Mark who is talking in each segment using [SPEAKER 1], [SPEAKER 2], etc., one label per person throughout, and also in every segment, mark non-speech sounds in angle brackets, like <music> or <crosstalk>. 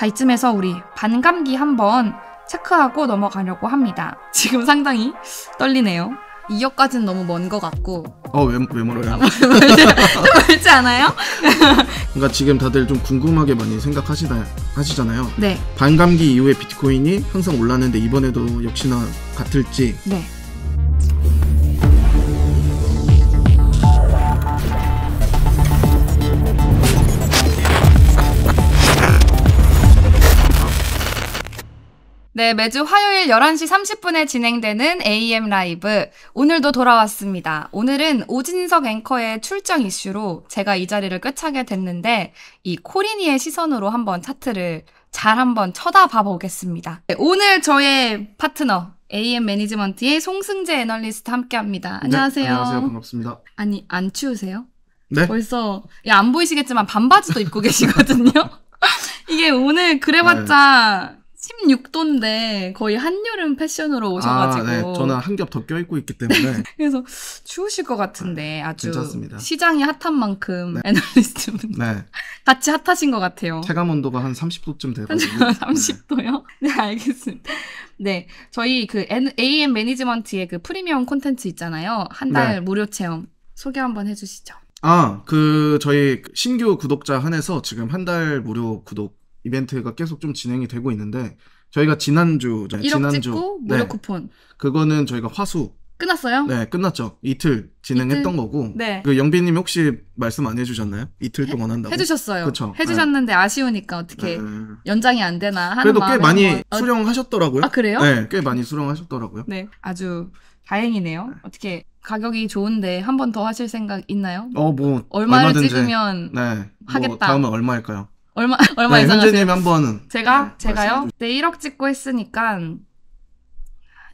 [SPEAKER 1] 자, 이쯤에서 우리 반감기 한번 체크하고 넘어가려고 합니다. 지금 상당히 떨리네요. 2억까지는 너무 먼 것 같고.
[SPEAKER 2] 어, 왜, 왜 멀어요? 좀
[SPEAKER 1] 멀지 않아요?
[SPEAKER 2] 그러니까 지금 다들 좀 궁금하게 많이 생각하시다, 하시잖아요. 네. 반감기 이후에 비트코인이 항상 올랐는데 이번에도 역시나 같을지.
[SPEAKER 1] 네. 네, 매주 화요일 11시 30분에 진행되는 AM 라이브. 오늘도 돌아왔습니다. 오늘은 오진석 앵커의 출장 이슈로 제가 이 자리를 끝하게 됐는데, 이 코리니의 시선으로 한번 차트를 잘 한번 쳐다봐 보겠습니다. 네, 오늘 저의 파트너, AM 매니지먼트의 송승재 애널리스트 함께 합니다. 네, 안녕하세요. 네, 안녕하세요. 반갑습니다. 아니, 안 추우세요? 네. 벌써, 야, 안 보이시겠지만 반바지도 입고 <laughs> 계시거든요? 이게 오늘 그래봤자, 네. 16도인데 거의 한여름 패션으로 아, 오셔가지고 아, 네. 저는 한
[SPEAKER 2] 겹 더 껴입고 있기 때문에 <laughs>
[SPEAKER 1] 그래서 추우실 것 같은데 네, 아주 괜찮습니다. 시장이 핫한 만큼 네. 애널리스트분 네. 같이 핫하신 것 같아요.
[SPEAKER 2] 체감 온도가 한 30도쯤 되거든요. 30도요?
[SPEAKER 1] 네. 네 알겠습니다. 네 저희 그 AM 매니지먼트의 그 프리미엄 콘텐츠 있잖아요. 한달 네. 무료 체험 소개 한번 해주시죠.
[SPEAKER 2] 아, 그, 저희 신규 구독자 한해서 지금 한 달 무료 구독 이벤트가 계속 좀 진행이 되고 있는데 저희가 지난주 1억 지난주 찍고 무료 네, 쿠폰 그거는 저희가 화수
[SPEAKER 1] 끝났어요? 네
[SPEAKER 2] 끝났죠 이틀 진행했던 이틀? 거고 네. 그 영빈님 혹시 말씀 안 해주셨나요? 이틀 해, 동안 한다고 해주셨어요. 그쵸? 네. 해주셨는데
[SPEAKER 1] 네. 아쉬우니까 어떻게 네. 연장이 안 되나 하는 그래도 꽤 많이 한번... 어,
[SPEAKER 2] 수령하셨더라고요. 아 그래요? 네 꽤 많이 수령하셨더라고요.
[SPEAKER 1] 네 아주 다행이네요. 네. 어떻게 가격이 좋은데 한 번 더 하실 생각 있나요? 어
[SPEAKER 2] 뭐 얼마를 얼마든지. 찍으면 네. 뭐 하겠다. 뭐 다음은 얼마일까요?
[SPEAKER 1] 얼마 얼마 네, 이상 현재님 한 번은 제가 네, 제가요? 네 1억 찍고 했으니까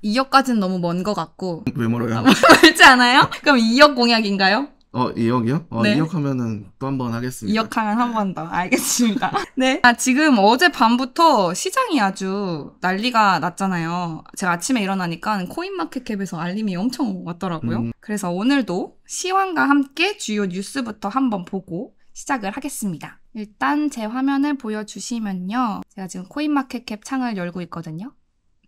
[SPEAKER 1] 2억까지는 너무 먼 것 같고 왜 멀어요? 아, 멀지 않아요? <laughs> 그럼 2억 공약인가요?
[SPEAKER 2] 어 2억이요? 어 네. 2억 하면은 또 한 번 하겠습니다.
[SPEAKER 1] 2억 하면 한 번 더. 알겠습니다. <laughs> 네. 아, 지금 어제밤부터 시장이 아주 난리가 났잖아요. 제가 아침에 일어나니까 코인마켓캡에서 알림이 엄청 왔더라고요. 음. 그래서 오늘도 시황과 함께 주요 뉴스부터 한번 보고 시작을 하겠습니다. 일단 제 화면을 보여주시면요. 제가 지금 코인마켓캡 창을 열고 있거든요.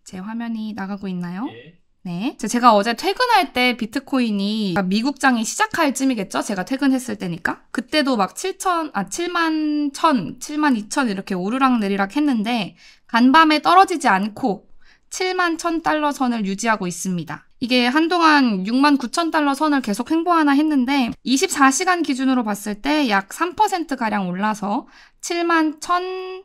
[SPEAKER 1] 제 화면이 나가고 있나요? 예. 네. 제가 어제 퇴근할 때 비트코인이 미국장이 시작할 쯤이겠죠? 제가 퇴근했을 때니까. 그때도 막 7천, 아, 7만 1천, 7만 2천 이렇게 오르락 내리락 했는데 간밤에 떨어지지 않고 7만 1천 달러 선을 유지하고 있습니다. 이게 한동안 6만 9천 달러 선을 계속 횡보하나 했는데 24시간 기준으로 봤을 때 약 3%가량 올라서 7만 1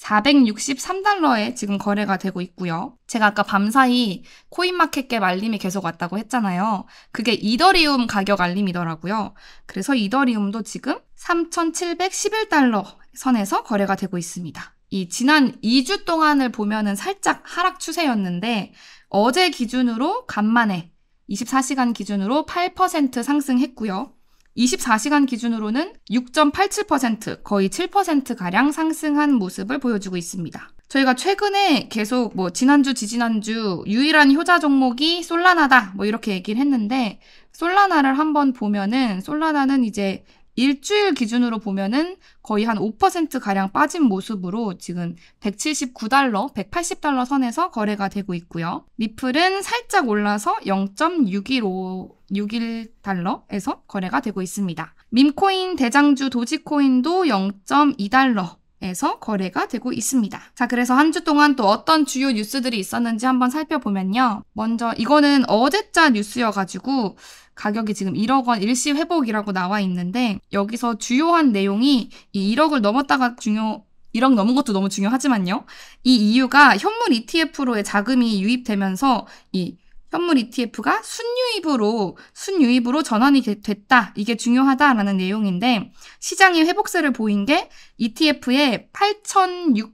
[SPEAKER 1] 463달러에 지금 거래가 되고 있고요. 제가 아까 밤사이 코인마켓갭 알림이 계속 왔다고 했잖아요. 그게 이더리움 가격 알림이더라고요. 그래서 이더리움도 지금 3,711달러 선에서 거래가 되고 있습니다. 이 지난 2주 동안을 보면은 살짝 하락 추세였는데 어제 기준으로 간만에 24시간 기준으로 8% 상승했고요. 24시간 기준으로는 6.87% 거의 7%가량 상승한 모습을 보여주고 있습니다. 저희가 최근에 계속 뭐 지난주, 지지난주 유일한 효자 종목이 솔라나다 뭐 이렇게 얘기를 했는데 솔라나를 한번 보면은 솔라나는 이제 일주일 기준으로 보면은 거의 한 5%가량 빠진 모습으로 지금 179달러, 180달러 선에서 거래가 되고 있고요. 리플은 살짝 올라서 0.615 6 1달러에서 거래가 되고 있습니다. 밈코인 대장주 도지코인도 0.2달러 에서 거래가 되고 있습니다. 자, 그래서 한 주 동안 또 어떤 주요 뉴스들이 있었는지 한번 살펴보면요. 먼저 이거는 어제자 뉴스여가지고 가격이 지금 1억 원 일시 회복이라고 나와 있는데 여기서 주요한 내용이 이 1억을 넘었다가 중요 1억 넘은 것도 너무 중요하지만요. 이 이유가 현물 ETF로의 자금이 유입되면서 이 현물 ETF가 순유입으로 순유입으로 전환이 됐다. 이게 중요하다라는 내용인데 시장의 회복세를 보인 게 ETF의 8,600억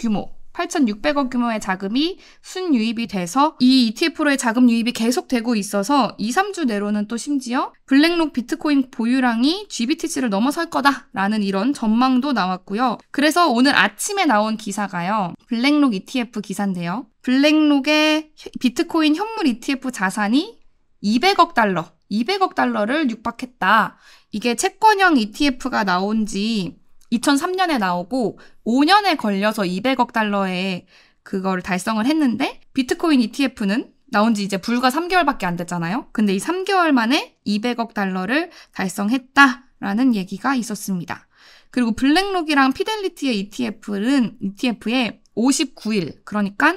[SPEAKER 1] 규모 8,600억 규모의 자금이 순유입이 돼서 이 ETF로의 자금 유입이 계속되고 있어서 2, 3주 내로는 또 심지어 블랙록 비트코인 보유량이 GBTC를 넘어설 거다라는 이런 전망도 나왔고요. 그래서 오늘 아침에 나온 기사가요. 블랙록 ETF 기사인데요. 블랙록의 비트코인 현물 ETF 자산이 200억 달러, 200억 달러를 육박했다. 이게 채권형 ETF가 나온 지 2003년에 나오고 5년에 걸려서 200억 달러에그걸 달성을 했는데 비트코인 ETF는 나온 지 이제 불과 3개월밖에 안 됐잖아요. 근데 이 3개월 만에 200억 달러를 달성했다라는 얘기가 있었습니다. 그리고 블랙록이랑 피델리티의 ETF는 ETF에 59일, 그러니까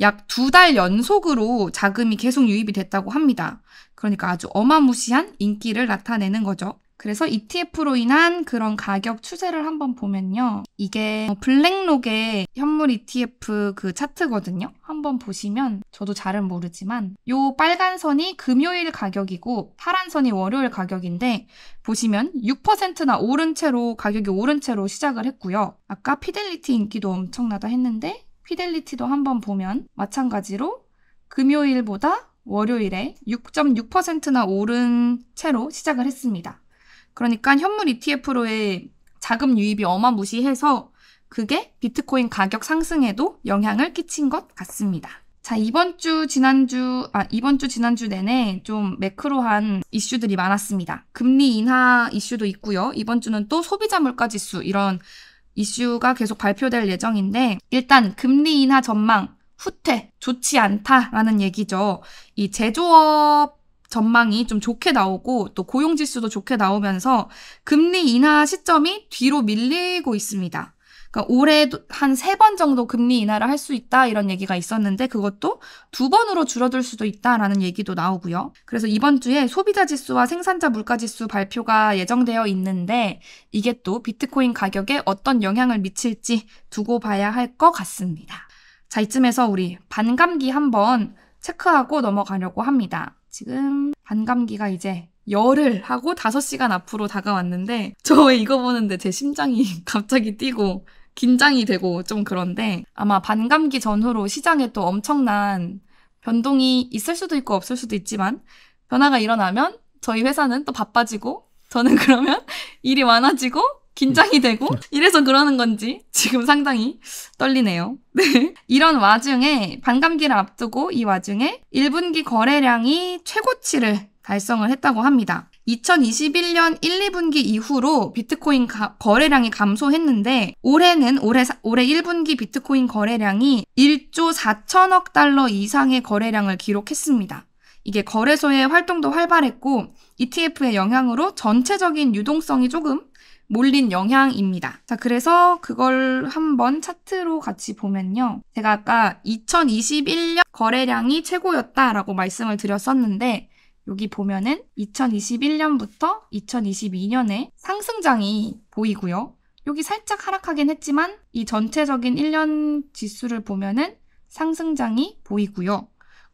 [SPEAKER 1] 약 두 달 연속으로 자금이 계속 유입이 됐다고 합니다. 그러니까 아주 어마무시한 인기를 나타내는 거죠. 그래서 ETF로 인한 그런 가격 추세를 한번 보면요. 이게 뭐 블랙록의 현물 ETF 그 차트거든요. 한번 보시면 저도 잘은 모르지만 요 빨간 선이 금요일 가격이고 파란 선이 월요일 가격인데 보시면 6%나 오른 채로 가격이 오른 채로 시작을 했고요. 아까 피델리티 인기도 엄청나다 했는데 피델리티도 한번 보면 마찬가지로 금요일보다 월요일에 6.6%나 오른 채로 시작을 했습니다. 그러니까 현물 ETF로의 자금 유입이 어마무시해서 그게 비트코인 가격 상승에도 영향을 끼친 것 같습니다. 자, 이번 주, 지난주, 아, 이번 주, 지난주 내내 좀 매크로한 이슈들이 많았습니다. 금리 인하 이슈도 있고요. 이번 주는 또 소비자 물가 지수 이런 이슈가 계속 발표될 예정인데, 일단 금리 인하 전망, 후퇴, 좋지 않다라는 얘기죠. 이 제조업 전망이 좀 좋게 나오고 또 고용 지수도 좋게 나오면서 금리 인하 시점이 뒤로 밀리고 있습니다. 그러니까 올해 한 세 번 정도 금리 인하를 할 수 있다 이런 얘기가 있었는데 그것도 두 번으로 줄어들 수도 있다라는 얘기도 나오고요. 그래서 이번 주에 소비자 지수와 생산자 물가 지수 발표가 예정되어 있는데 이게 또 비트코인 가격에 어떤 영향을 미칠지 두고 봐야 할 것 같습니다. 자, 이쯤에서 우리 반감기 한번 체크하고 넘어가려고 합니다. 지금 반감기가 이제 열을 하고 5시간 앞으로 다가왔는데 저 왜 이거 보는데 제 심장이 <laughs> 갑자기 뛰고 긴장이 되고 좀 그런데 아마 반감기 전후로 시장에 또 엄청난 변동이 있을 수도 있고 없을 수도 있지만 변화가 일어나면 저희 회사는 또 바빠지고 저는 <laughs> 그러면 일이 많아지고 긴장이 되고 음. 이래서 그러는 건지 지금 상당히 떨리네요. 네. 이런 와중에 반감기를 앞두고 이 와중에 1분기 거래량이 최고치를 달성을 했다고 합니다. 2021년 1, 2분기 이후로 비트코인 가, 거래량이 감소했는데 올해는 올해 올해 1분기 비트코인 거래량이 1조 4천억 달러 이상의 거래량을 기록했습니다. 이게 거래소의 활동도 활발했고 ETF의 영향으로 전체적인 유동성이 조금 몰린 영향입니다. 자, 그래서 그걸 한번 차트로 같이 보면요. 제가 아까 2021년 거래량이 최고였다라고 말씀을 드렸었는데, 여기 보면은 2021년부터 2022년에 상승장이 보이고요. 여기 살짝 하락하긴 했지만 이 전체적인 1년 지수를 보면은 상승장이 보이고요.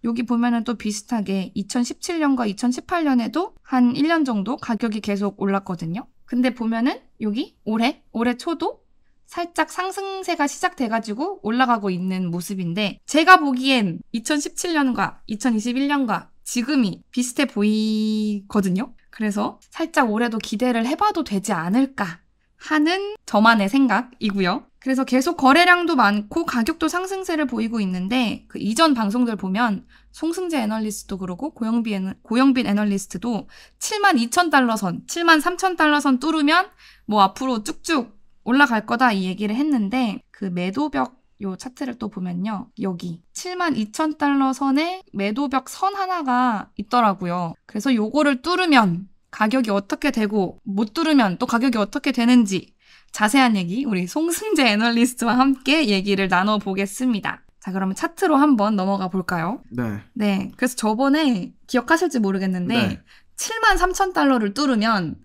[SPEAKER 1] 여기 보면은 또 비슷하게 2017년과 2018년에도 한 1년 정도 가격이 계속 올랐거든요. 근데 보면은 여기 올해 올해 초도 살짝 상승세가 시작돼가지고 올라가고 있는 모습인데 제가 보기엔 2017년과 2021년과 지금이 비슷해 보이거든요. 그래서 살짝 올해도 기대를 해봐도 되지 않을까 하는 저만의 생각이고요. 그래서 계속 거래량도 많고 가격도 상승세를 보이고 있는데 그 이전 방송들 보면 송승재 애널리스트도 그러고 고영비 애널, 고영빈 애널리스트도 7만 2천 달러 선, 7만 3천 달러 선 뚫으면 뭐 앞으로 쭉쭉 올라갈 거다 이 얘기를 했는데 그 매도벽 요 차트를 또 보면요. 여기 7만 2천 달러 선에 매도벽 선 하나가 있더라고요. 그래서 요거를 뚫으면 가격이 어떻게 되고 못 들으면 또 가격이 어떻게 되는지 자세한 얘기 우리 송승재 애널리스트와 함께 얘기를 나눠보겠습니다. 자, 그러면 차트로 한번 넘어가 볼까요? 네. 네. 그래서 저번에 기억하실지 모르겠는데 네. 7만 3천 달러를 뚫으면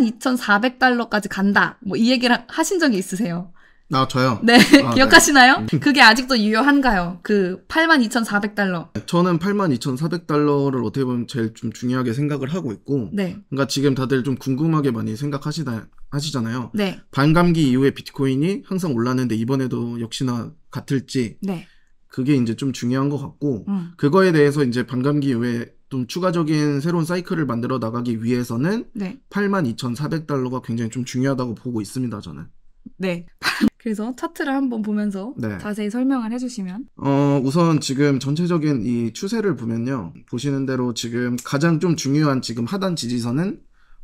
[SPEAKER 1] 82,400달러까지 간다. 뭐 이 얘기를 하신 적이 있으세요.
[SPEAKER 2] 아, 저요? 네, 아, 네. 기억하시나요? 네. 그게
[SPEAKER 1] 아직도 유효한가요? 그 82,400달러.
[SPEAKER 2] 저는 82,400달러를 어떻게 보면 제일 좀 중요하게 생각을 하고 있고, 네. 그러니까 지금 다들 좀 궁금하게 많이 생각하시다 하시잖아요. 네. 반감기 이후에 비트코인이 항상 올랐는데 이번에도 역시나 같을지, 네. 그게 이제 좀 중요한 것 같고, 음. 그거에 대해서 이제 반감기 이후에 좀 추가적인 새로운 사이클을 만들어 나가기 위해서는 네. 82,400달러가 굉장히 좀 중요하다고 보고 있습니다, 저는.
[SPEAKER 1] 네. 그래서 차트를 한번 보면서 네. 자세히 설명을 해주시면.
[SPEAKER 2] 어, 우선 지금 전체적인 이 추세를 보면요. 보시는 대로 지금 가장 좀 중요한 지금 하단 지지선은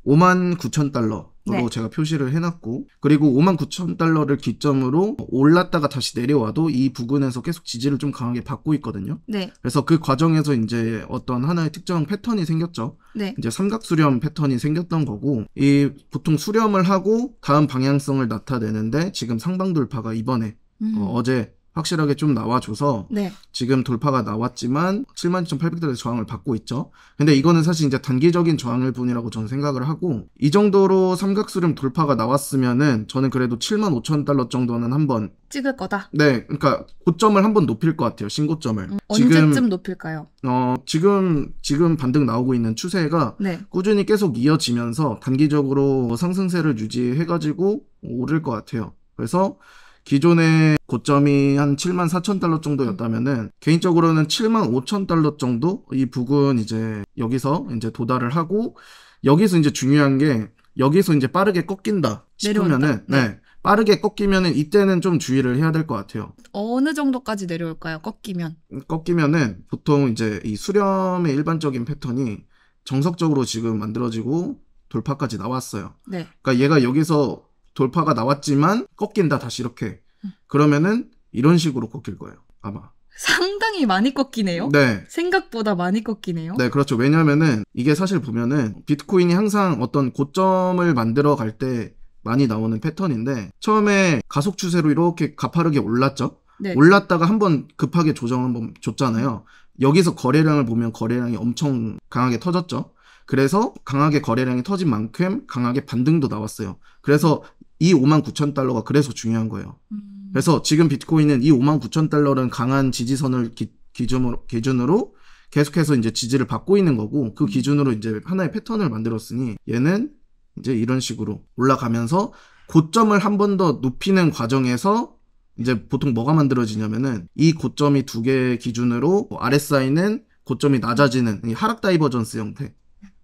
[SPEAKER 2] 5만 9천 달러. 로 네. 제가 표시를 해놨고 그리고 5만 9천 달러를 기점으로 올랐다가 다시 내려와도 이 부근에서 계속 지지를 좀 강하게 받고 있거든요. 네. 그래서 그 과정에서 이제 어떤 하나의 특정 패턴이 생겼죠. 네. 이제 삼각 수렴 패턴이 생겼던 거고 이 보통 수렴을 하고 다음 방향성을 나타내는데 지금 상방돌파가 이번에 어, 음. 어, 어제 확실하게 좀 나와줘서 네. 지금 돌파가 나왔지만 72,800달러 저항을 받고 있죠. 근데 이거는 사실 이제 단기적인 저항일 뿐이라고 저는 생각을 하고 이 정도로 삼각수렴 돌파가 나왔으면은 저는 그래도 75,000달러 정도는 한번
[SPEAKER 1] 찍을 거다.
[SPEAKER 2] 네, 그러니까 고점을 한번 높일 것 같아요. 신고점을. 음, 언제쯤 지금, 높일까요? 어, 지금 지금 반등 나오고 있는 추세가 네. 꾸준히 계속 이어지면서 단기적으로 상승세를 유지해가지고 오를 것 같아요. 그래서 기존의 고점이 한 7만 4천 달러 정도였다면은 개인적으로는 7만 5천 달러 정도 이 부근 이제 여기서 이제 도달을 하고 여기서 이제 중요한 게 여기서 이제 빠르게 꺾인다 싶으면은 네. 네. 빠르게 꺾이면은 이때는 좀 주의를 해야 될 것 같아요.
[SPEAKER 1] 어느 정도까지 내려올까요? 꺾이면?
[SPEAKER 2] 음, 꺾이면은 보통 이제 이 수렴의 일반적인 패턴이 정석적으로 지금 만들어지고 돌파까지 나왔어요. 네. 그러니까 얘가 여기서 돌파가 나왔지만 꺾인다 다시 이렇게 음. 그러면은 이런 식으로 꺾일 거예요 아마
[SPEAKER 1] 상당히 많이 꺾이네요. 네. 생각보다 많이 꺾이네요. 네,
[SPEAKER 2] 그렇죠. 왜냐면은 이게 사실 보면은 비트코인이 항상 어떤 고점을 만들어 갈 때 많이 나오는 패턴인데 처음에 가속 추세로 이렇게 가파르게 올랐죠. 네. 올랐다가 한번 급하게 조정을 한번 줬잖아요. 여기서 거래량을 보면 거래량이 엄청 강하게 터졌죠. 그래서 강하게 거래량이 터진 만큼 강하게 반등도 나왔어요. 그래서 이 5만 9천 달러가 그래서 중요한 거예요. 음. 그래서 지금 비트코인은 이 5만 9천 달러는 강한 지지선을 기, 기준으로, 기준으로 계속해서 이제 지지를 받고 있는 거고 그 음. 기준으로 이제 하나의 패턴을 만들었으니 얘는 이제 이런 식으로 올라가면서 고점을 한 번 더 높이는 과정에서 이제 보통 뭐가 만들어지냐면은 이 고점이 두개의 기준으로 RSI는 고점이 낮아지는 하락 다이버전스 형태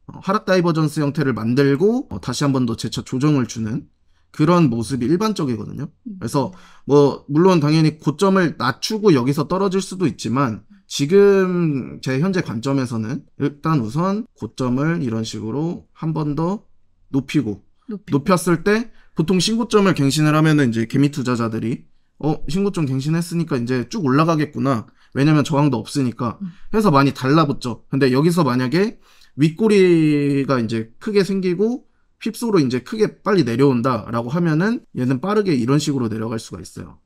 [SPEAKER 2] 어, 하락 다이버전스 형태를 만들고 어, 다시 한 번 더 재차 조정을 주는 그런 모습이 일반적이거든요. 음. 그래서 뭐 물론 당연히 고점을 낮추고 여기서 떨어질 수도 있지만 지금 제 현재 관점에서는 일단 우선 고점을 이런 식으로 한 번 더 높이고 높이. 높였을 때 보통 신고점을 갱신을 하면은 이제 개미 투자자들이 어 신고점 갱신했으니까 이제 쭉 올라가겠구나 왜냐면 저항도 없으니까 음. 해서 많이 달라붙죠 근데 여기서 만약에 윗꼬리가 이제 크게 생기고 핍소로 이제 크게 빨리 내려온다라고 하면은 얘는 빠르게 이런 식으로 내려갈 수가 있어요.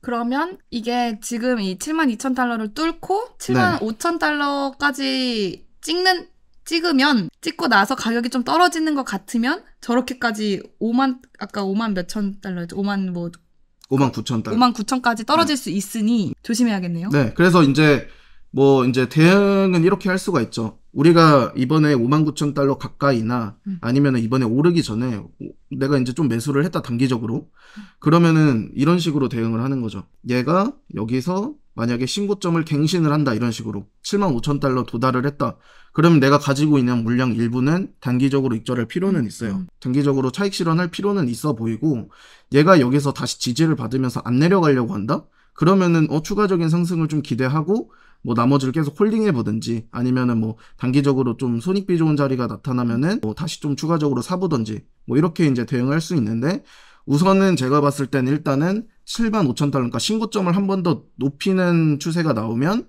[SPEAKER 1] 그러면 이게 지금 이 7만 2천 달러를 뚫고 7만 네. 5천 달러까지 찍는 찍으면 찍고 나서 가격이 좀 떨어지는 것 같으면 저렇게까지 5만 아까 5만 몇천 달러였죠. 5만 뭐
[SPEAKER 2] 5만 9천 달러. 5만
[SPEAKER 1] 9천까지 떨어질 네. 수 있으니 조심해야겠네요. 네.
[SPEAKER 2] 그래서 이제 뭐 이제 대응은 이렇게 할 수가 있죠. 우리가 이번에 5만 9천 달러 가까이나 음. 아니면 이번에 오르기 전에 내가 이제 좀 매수를 했다 단기적으로 그러면은 이런 식으로 대응을 하는 거죠. 얘가 여기서 만약에 신고점을 갱신을 한다 이런 식으로 7만 5천 달러 도달을 했다. 그러면 내가 가지고 있는 물량 일부는 단기적으로 익절할 필요는 있어요. 음. 단기적으로 차익 실현할 필요는 있어 보이고 얘가 여기서 다시 지지를 받으면서 안 내려가려고 한다. 그러면은 어 추가적인 상승을 좀 기대하고 뭐 나머지를 계속 홀딩해 보든지 아니면은 뭐 단기적으로 좀 손익비 좋은 자리가 나타나면은 뭐 다시 좀 추가적으로 사보든지 뭐 이렇게 이제 대응할 수 있는데 우선은 제가 봤을 땐 일단은 7만 5천 달러 그러니까 신고점을 한 번 더 높이는 추세가 나오면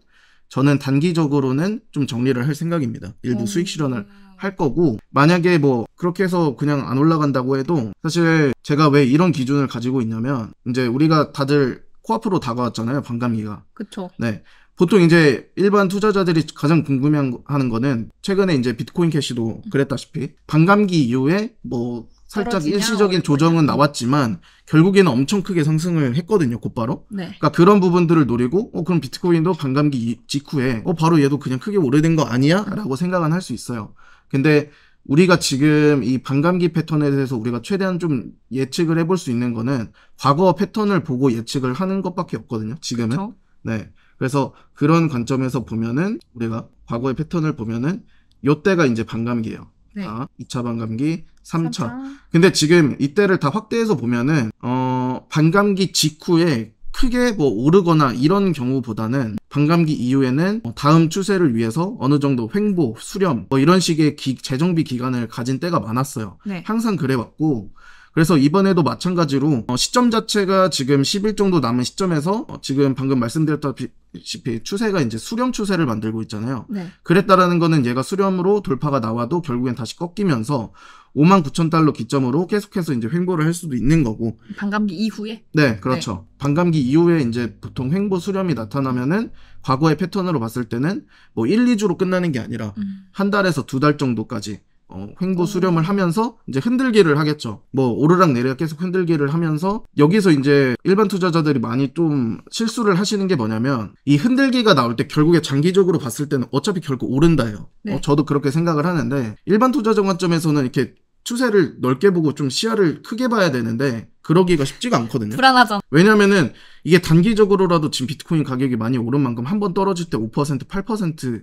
[SPEAKER 2] 저는 단기적으로는 좀 정리를 할 생각입니다. 일부 수익 실현을 음. 할 거고 만약에 뭐 그렇게 해서 그냥 안 올라간다고 해도 사실 제가 왜 이런 기준을 가지고 있냐면 이제 우리가 다들 코앞으로 다가왔잖아요. 반감기가. 그렇죠. 네. 보통 이제 일반 투자자들이 가장 궁금해하는 거는 최근에 이제 비트코인 캐시도 그랬다시피 반감기 이후에 뭐 살짝 일시적인 조정은 나왔지만 결국에는 엄청 크게 상승을 했거든요 곧바로 네. 그러니까 그런 부분들을 노리고 어 그럼 비트코인도 반감기 직후에 어 바로 얘도 그냥 크게 오래된 거 아니야라고 생각은 할 수 있어요 근데 우리가 지금 이 반감기 패턴에 대해서 우리가 최대한 좀 예측을 해볼 수 있는 거는 과거 패턴을 보고 예측을 하는 것밖에 없거든요 지금은 그쵸? 네 그래서 그런 관점에서 보면은 우리가 과거의 패턴을 보면은 요때가 이제 반감기예요. 네. 아, 2차 반감기, 3차. 3차. 근데 지금 이때를 다 확대해서 보면은 어, 반감기 직후에 크게 뭐 오르거나 이런 경우보다는 반감기 이후에는 뭐 다음 추세를 위해서 어느 정도 횡보, 수렴 뭐 이런 식의 기, 재정비 기간을 가진 때가 많았어요. 네. 항상 그래왔고 그래서 이번에도 마찬가지로 어, 시점 자체가 지금 10일 정도 남은 시점에서 어, 지금 방금 말씀드렸다시피 추세가 이제 수렴 추세를 만들고 있잖아요. 네. 그랬다라는 거는 얘가 수렴으로 돌파가 나와도 결국엔 다시 꺾이면서 5만 9천 달러 기점으로 계속해서 이제 횡보를 할 수도 있는 거고.
[SPEAKER 1] 반감기 이후에?
[SPEAKER 2] 네, 그렇죠. 네. 반감기 이후에 이제 보통 횡보 수렴이 나타나면은 과거의 패턴으로 봤을 때는 뭐 1, 2주로 끝나는 게 아니라 음. 한 달에서 두 달 정도까지 어, 횡보 수렴을 하면서 이제 흔들기를 하겠죠. 뭐 오르락 내리락 계속 흔들기를 하면서 여기서 이제 일반 투자자들이 많이 좀 실수를 하시는 게 뭐냐면 이 흔들기가 나올 때 결국에 장기적으로 봤을 때는 어차피 결국 오른다요. 어, 네. 어, 저도 그렇게 생각을 하는데 일반 투자자 관점에서는 이렇게 추세를 넓게 보고 좀 시야를 크게 봐야 되는데 그러기가 쉽지가 않거든요. 불안하죠. 왜냐면은 이게 단기적으로라도 지금 비트코인 가격이 많이 오른 만큼 한 번 떨어질 때 5%, 8%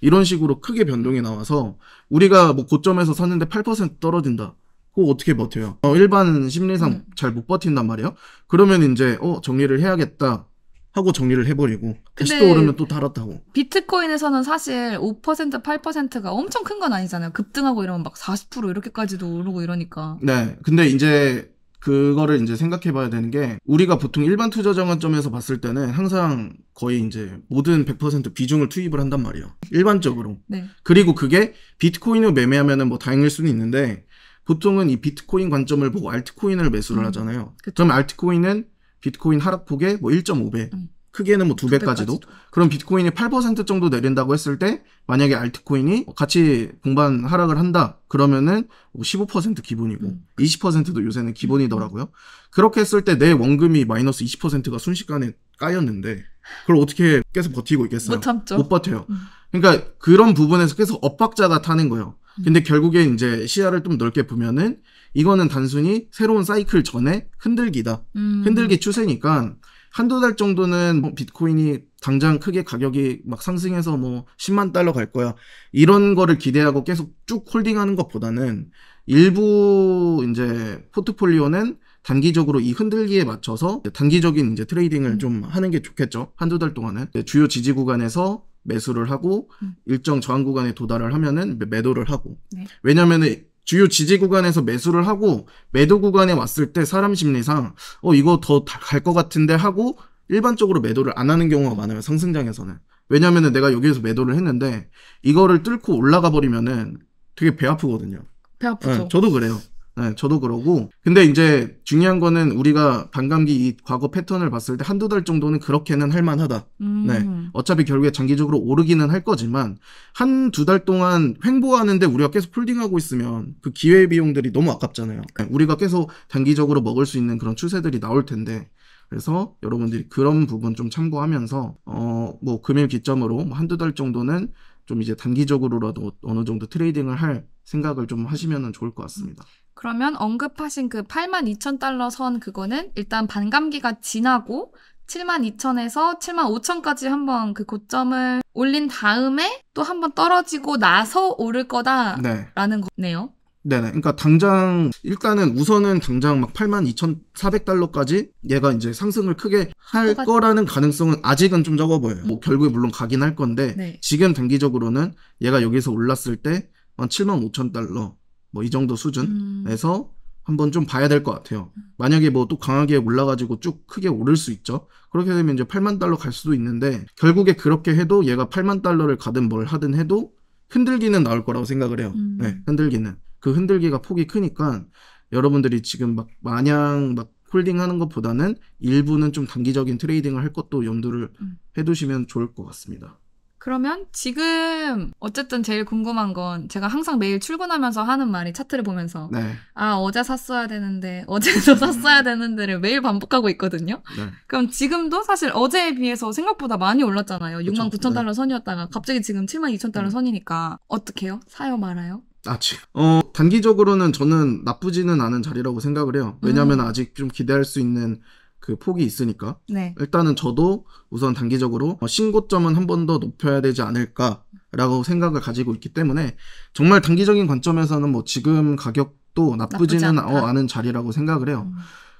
[SPEAKER 2] 이런 식으로 크게 변동이 나와서 우리가 뭐 고점에서 샀는데 8% 떨어진다. 그거 어떻게 버텨요? 어, 일반 심리상 음. 잘못 버틴단 말이에요. 그러면 이제 어 정리를 해야겠다. 하고 정리를 해버리고 다시 또 오르면 또 달았다고.
[SPEAKER 1] 비트코인에서는 사실 5% 8%가 엄청 큰 건 아니잖아요. 급등하고 이러면 막 40% 이렇게까지도 오르고 이러니까.
[SPEAKER 2] 네. 근데 이제 그거를 이제 생각해 봐야 되는 게 우리가 보통 일반 투자 자관점에서 봤을 때는 항상 거의 이제 모든 100% 비중을 투입을 한단 말이에요. 일반적으로. 네. 그리고 그게 비트코인을 매매하면은 뭐 다행일 수는 있는데 보통은 이 비트코인 관점을 보고 알트코인을 매수를 음. 하잖아요. 그쵸. 그럼 알트코인은 비트코인 하락폭의 뭐 1.5배. 음. 크게는 뭐 두 배까지도. 그럼 비트코인이 8% 정도 내린다고 했을 때 만약에 알트코인이 뭐 같이 동반 하락을 한다. 그러면은 뭐15% 기본이고 음. 20%도 요새는 기본이더라고요. 그렇게 했을 때 내 원금이 마이너스 20%가 순식간에 까였는데 그걸 어떻게 계속 버티고 있겠어요? 못 참죠. 못 버텨요. 음. 그러니까 그런 부분에서 계속 엇박자가 타는 거예요. 음. 근데 결국에 이제 시야를 좀 넓게 보면은 이거는 단순히 새로운 사이클 전에 흔들기다. 음. 흔들기 추세니까 한두 달 정도는 뭐 비트코인이 당장 크게 가격이 막 상승해서 뭐 10만 달러 갈 거야. 이런 거를 기대하고 계속 쭉 홀딩하는 것보다는 일부 이제 포트폴리오는 단기적으로 이 흔들기에 맞춰서 단기적인 이제 트레이딩을 음. 좀 하는 게 좋겠죠. 한두 달 동안은. 주요 지지 구간에서 매수를 하고 음. 일정 저항 구간에 도달을 하면은 매도를 하고. 네. 왜냐면은 주요 지지 구간에서 매수를 하고 매도 구간에 왔을 때 사람 심리상 어 이거 더 갈 것 같은데 하고 일반적으로 매도를 안 하는 경우가 많아요 상승장에서는 왜냐면은 내가 여기에서 매도를 했는데 이거를 뚫고 올라가 버리면은 되게 배 아프거든요 배 아프죠 네, 저도 그래요 네, 저도 그러고. 근데 이제 중요한 거는 우리가 반감기 이 과거 패턴을 봤을 때 한두 달 정도는 그렇게는 할만하다. 음. 네. 어차피 결국에 장기적으로 오르기는 할 거지만 한두 달 동안 횡보하는데 우리가 계속 폴딩하고 있으면 그 기회 비용들이 너무 아깝잖아요. 네, 우리가 계속 단기적으로 먹을 수 있는 그런 추세들이 나올 텐데 그래서 여러분들이 그런 부분 좀 참고하면서 어뭐 금일 기점으로 뭐 한두 달 정도는 좀 이제 단기적으로라도 어느 정도 트레이딩을 할 생각을 좀 하시면 좋을 것 같습니다. 음.
[SPEAKER 1] 그러면 언급하신 그 8만 2천 달러 선 그거는 일단 반감기가 지나고 7만 2천에서 7만 5천까지 한번 그 고점을 올린 다음에 또 한번 떨어지고 나서 오를 거다라는 네. 거네요.
[SPEAKER 2] 네네. 그러니까 당장 일단은 우선은 당장 막 82,400달러까지 얘가 이제 상승을 크게 할 똑같... 거라는 가능성은 아직은 좀 적어 보여요. 음. 뭐 결국에 물론 가긴 할 건데 네. 지금 단기적으로는 얘가 여기서 올랐을 때한 75,000달러 뭐이 정도 수준에서 음. 한번 좀 봐야 될 것 같아요. 만약에 뭐 또 강하게 올라가지고 쭉 크게 오를 수 있죠. 그렇게 되면 이제 8만 달러 갈 수도 있는데 결국에 그렇게 해도 얘가 8만 달러를 가든 뭘 하든 해도 흔들기는 나올 거라고 생각을 해요. 음. 네, 흔들기는 그 흔들기가 폭이 크니까 여러분들이 지금 막 마냥 막 홀딩하는 것보다는 일부는 좀 단기적인 트레이딩을 할 것도 염두를 음. 해두시면 좋을 것 같습니다.
[SPEAKER 1] 그러면 지금 어쨌든 제일 궁금한 건 제가 항상 매일 출근하면서 하는 말이 차트를 보면서 네. 아 어제 샀어야 되는데 어제도 <laughs> 샀어야 되는데를 매일 반복하고 있거든요. 네. 그럼 지금도 사실 어제에 비해서 생각보다 많이 올랐잖아요. 6만 9천 달러 네. 선이었다가 갑자기 지금 7만 2천 달러 음. 선이니까 어떡해요 사요 말아요?
[SPEAKER 2] 아치. 어, 단기적으로는 저는 나쁘지는 않은 자리라고 생각을 해요. 왜냐면 하 음. 아직 좀 기대할 수 있는 그 폭이 있으니까 네. 일단은 저도 우선 단기적으로 어, 신고점은 한 번 더 높여야 되지 않을까라고 생각을 가지고 있기 때문에 정말 단기적인 관점에서는 뭐 지금 가격도 나쁘지는 어, 않은 자리라고 생각을 해요. 음.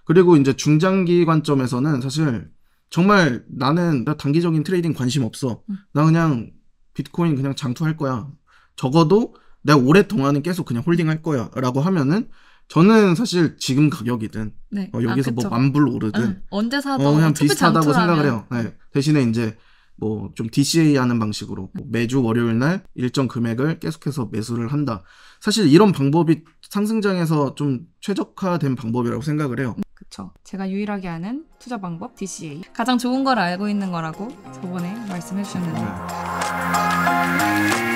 [SPEAKER 2] 그리고 이제 중장기 관점에서는 사실 정말 나는 나 단기적인 트레이딩 관심 없어. 음. 나 그냥 비트코인 그냥 장투할 거야. 적어도 내가 오랫동안은 계속 그냥 홀딩할 거야. 라고 하면은 저는 사실 지금 가격이든
[SPEAKER 1] 네. 어, 아, 여기서 아, 뭐
[SPEAKER 2] 만불 오르든 응.
[SPEAKER 1] 언제 어, 사도 어, 그냥 비슷하다고 생각을 해요.
[SPEAKER 2] 네. 대신에 이제 뭐 좀 DCA 하는 방식으로 뭐 매주 월요일 날 일정 금액을 계속해서 매수를 한다. 사실 이런 방법이 상승장에서 좀 최적화된 방법이라고 생각을 해요. 그쵸.
[SPEAKER 1] 제가 유일하게 아는 투자 방법 DCA. 가장 좋은 걸 알고 있는 거라고 저번에 말씀해 주셨는데. 네.